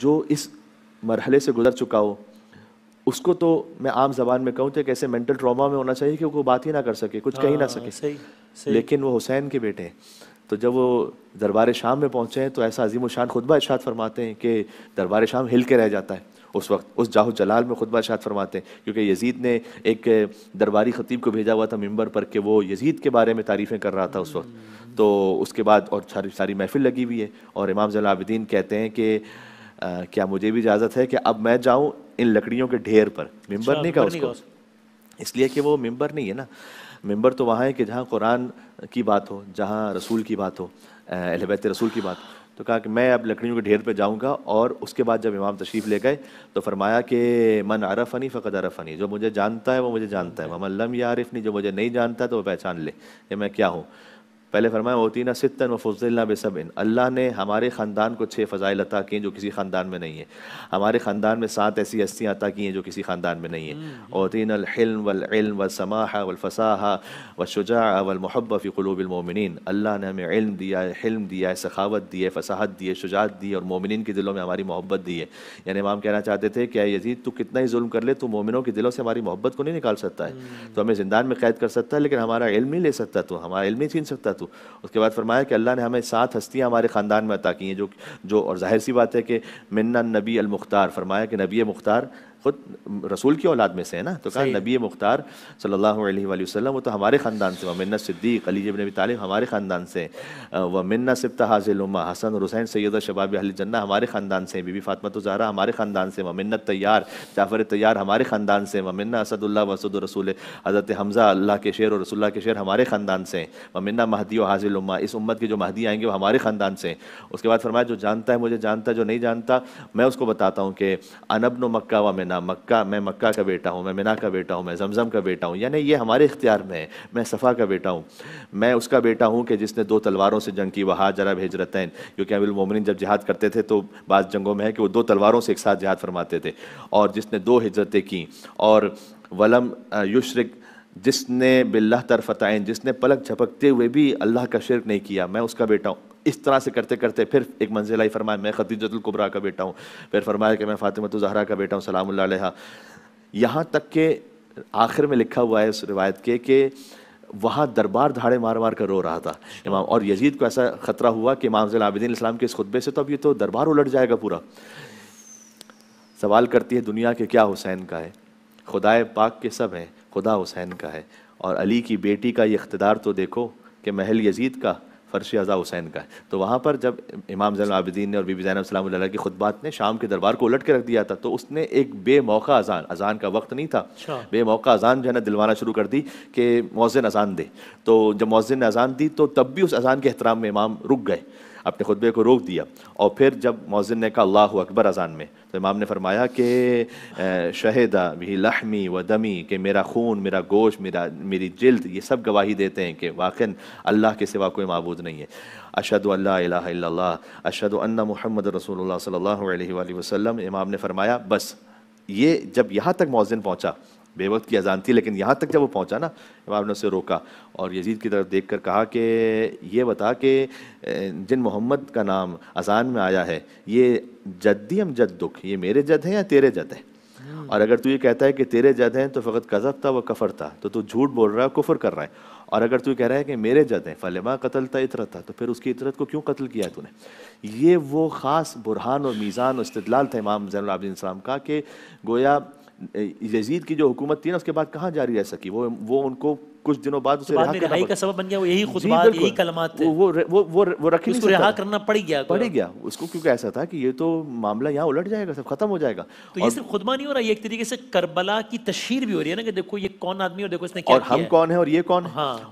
जो इस मरहले से गुजर चुका हो उसको तो मैं आम जबान में कहूँ तो कैसे ऐसे मेंटल ट्रॉमा में होना चाहिए कि वो बात ही ना कर सके कुछ कह ही ना हाँ, सके सही, सही। लेकिन वो हुसैन के बेटे हैं तो जब वो दरबार शाम में पहुँचे हैं तो ऐसा अजीम शान खुतबा इशात फरमाते हैं कि दरबार शाम हिल के रह जाता है उस वक्त उस जाहु जलाल में खुतबा इशात फरमाते हैं क्योंकि यजीद ने एक दरबारी ख़तीब को भेजा हुआ था मंबर पर कि वो यजीद के बारे में तारीफ़ें कर रहा था उस वक्त हम्म। तो उसके बाद और सारी सारी महफिल लगी हुई है और इमाम जलाबद्दीन कहते हैं कि आ, क्या मुझे भी इजाज़त है कि अब मैं जाऊँ इन लकड़ियों के ढेर पर अच्छा, मिंबर नहीं कहा उसको इसलिए कि वो मिंबर नहीं है ना मिंबर तो वहाँ है कि जहाँ कुरान की बात हो जहाँ रसूल की बात हो अलबैत रसूल की बात तो कहा कि मैं अब लकड़ियों के ढेर पे जाऊँगा और उसके बाद जब इमाम तशरीफ़ ले गए तो फरमाया कि मन अनी फ़कत अनी जो मुझे जानता है वो मुझे जानता है ममल्लम या नहीं जो मुझे नहीं जानता तो वो पहचान ले कि मैं क्या हूँ पहले फरमाया ना सितन व फजल्ला बेसबिन अल्लाह ने हमारे ख़ानदान को छः फ़ज़ाइल अता किए जो किसी ख़ानदान में नहीं है हमारे ख़ानदान में सात ऐसी हस्तियाँ अता की हैं जो किसी ख़ानदान में नहीं है ओतिन हम्म। अलहिल्म वलम वसमाहा वलफसाहा वशुजा वलमहब्ब फ़ी क़लूबिलमोमिन अल्लाह ने हमें इल्म दिया है हिल्म दिया है सखावत दी है फसाहत दी है शुजात दी और मोमिन के दिलों में हमारी मोहब्बत दी है यानी इमाम कहना चाहते थे क्या यजीद तू कितना ही जुल्म कर ले तो मोमिनों के दिलों से हमारी मोहब्बत को नहीं निकाल सकता है हम्म। तो हमें ज़िंदान में कैद कर सकता है लेकिन हमारा इल्म ही ले सकता तो हमारा इल्म ही छीन सकता तो तू तो। उसके बाद फरमाया कि अल्लाह ने हमें सात हस्तियाँ हमारे ख़ानदान में अता की हैं जो जो और जाहिर सी बात है कि मन्ना नबी अलमुख्तार फरमाया कि नबी मुख्तार खुद रसूल की औलाद में से है ना तो कहा नबी मुख्तार सल्लल्लाहु अलैहि वसल्लम वो तो हमारे ख़ानदान से वमिन सिद्दीक अली जब नबी तालिब हमारे ख़ानदान से वमिन सिब्त हाजिल उमा हसन और हुसैन सैद शबाब अली जन्ना हमारे ख़ानदान से बीबी फातमा तो जहरा हमारे ख़ानदान से वमिनत तैयार जाफ़र तैयार हमारे ख़ानदान से वमिन असदुल्ला वसद रसूल हज़रत हमज़ा अल्लाह के शेर और रसुल्ला के शेर हमारे ख़ानदान से वमिन महदी और हाजिल उमा इस उम्मत के जो महदी आएंगे वो हमारे ख़ानदान से उसके बाद फरमाया जो जानता है मुझे जानता है जो नहीं जानता मैं उसको बताता हूँ कि अनबन मक्का व मिन ना मक्का मैं मक्का का बेटा हूँ मैं मिना का बेटा हूँ मैं जमज़म का बेटा हूँ यानी ये हमारे इख्तियार में है मैं सफ़ा का बेटा हूँ मैं उसका बेटा हूँ कि जिसने दो तलवारों से जंग की वहा जरा हैं क्योंकि अमिलमोमिन जब जिहाद करते थे तो बाद जंगों में है कि वो दो तलवारों से एक साथ जिहाद फरमाते थे और जिसने दो हिजरतें कं और वलम युशरक जिसने बिल्ला तरफ़त जिसने पलक झपकते हुए भी अल्लाह का शिरक नहीं किया मैं उसका बेटा हूँ इस तरह से करते करते फिर एक मंजिल आई फरमाया मैं खदीजतुल्कुबरा का बेटा हूँ फिर फरमाया कि मैं फातिमा जहरा का बेटा हूँ सलाम यहाँ तक के आखिर में लिखा हुआ है उस रिवायत के कि वहाँ दरबार धाड़े मार मार कर रो रहा था इमाम और यजीद को ऐसा ख़तरा हुआ कि इमाम आबिदीन इस्लाम के इस खुतबे से तो अब ये तो दरबार उलट जाएगा पूरा सवाल करती है दुनिया के क्या हुसैन का है खुदाए पाक के सब हैं खुदा हुसैन का है और अली की बेटी का ये इकतदार तो देखो कि महल यजीद का फ़र्श अज़ा हुसैन का है तो वहाँ पर जब इमाम जैन आबिदीन ने और बीबी जैन सलाम की खुतबात ने शाम के दरबार को उलट के रख दिया था तो उसने एक बेमौका अजान अजान का वक्त नहीं था अच्छा। बेमौका अजान जो है ना दिलवाना शुरू कर दी कि मौजिन अजान दे तो जब मौजिन ने अजान दी तो तब भी उस अजान के एहतराम में इमाम रुक गए अपने खुतबे को रोक दिया और फिर जब मौजिन ने कहा अल्लाह अकबर अजान में तो इमाम ने फरमाया कि शहदा भी लहमी व दमी कि मेरा खून मेरा गोश मेरा मेरी जल्द ये सब गवाही देते हैं कि वाक़ अल्लाह के सिवा कोई मबूद नहीं है अशद अल्ला अशद महमद रसोल्ला रसूल वसम इमाम ने फरमाया बस ये जब यहाँ तक मौजिन पहुँचा बेवक्त की अजान थी लेकिन यहाँ तक जब वो पहुँचा ना इमाम ने उसे रोका और यजीद की तरफ देख कर कहा कि ये बता कि जिन मोहम्मद का नाम अजान में आया है ये जद्दी हम जद दुख ये मेरे जद हैं या तेरे जद हैं हम्म। और अगर तू ये कहता है कि तेरे जद हैं तो फ़कत कज़ब था व कफ़र था तो तू झूठ बोल रहा है कुफर कर रहा है और अगर तू कह रहा है कि मेरे जद हैं फ़लमा कतल था इतरत था तो फिर उसकी इतरत को क्यों कत्ल किया है तूने ये वो ख़ास बुरहान और मीज़ान और इस्तलाल था इमाम जैन आबिन इस्लाम का कि गोया यजीद की जो हुकूमत थी ना उसके बाद कहाँ जारी रह सकी वो वो उनको कुछ दिनों बाद तो उसे रिहा का सबब बन गया वो यही खुतबात यही कलमात वो वो वो वो उसको रिहा करना पड़ गया तो पड़ गया उसको क्योंकि ऐसा था कि ये तो मामला यहाँ उलट जाएगा सब खत्म हो जाएगा तो ये सिर्फ खुदबा नहीं हो रहा ये एक तरीके से करबला की तशहर भी हो रही है ना कि देखो ये कौन आदमी और देखो इसने क्या और हम कौन है और ये कौन हाँ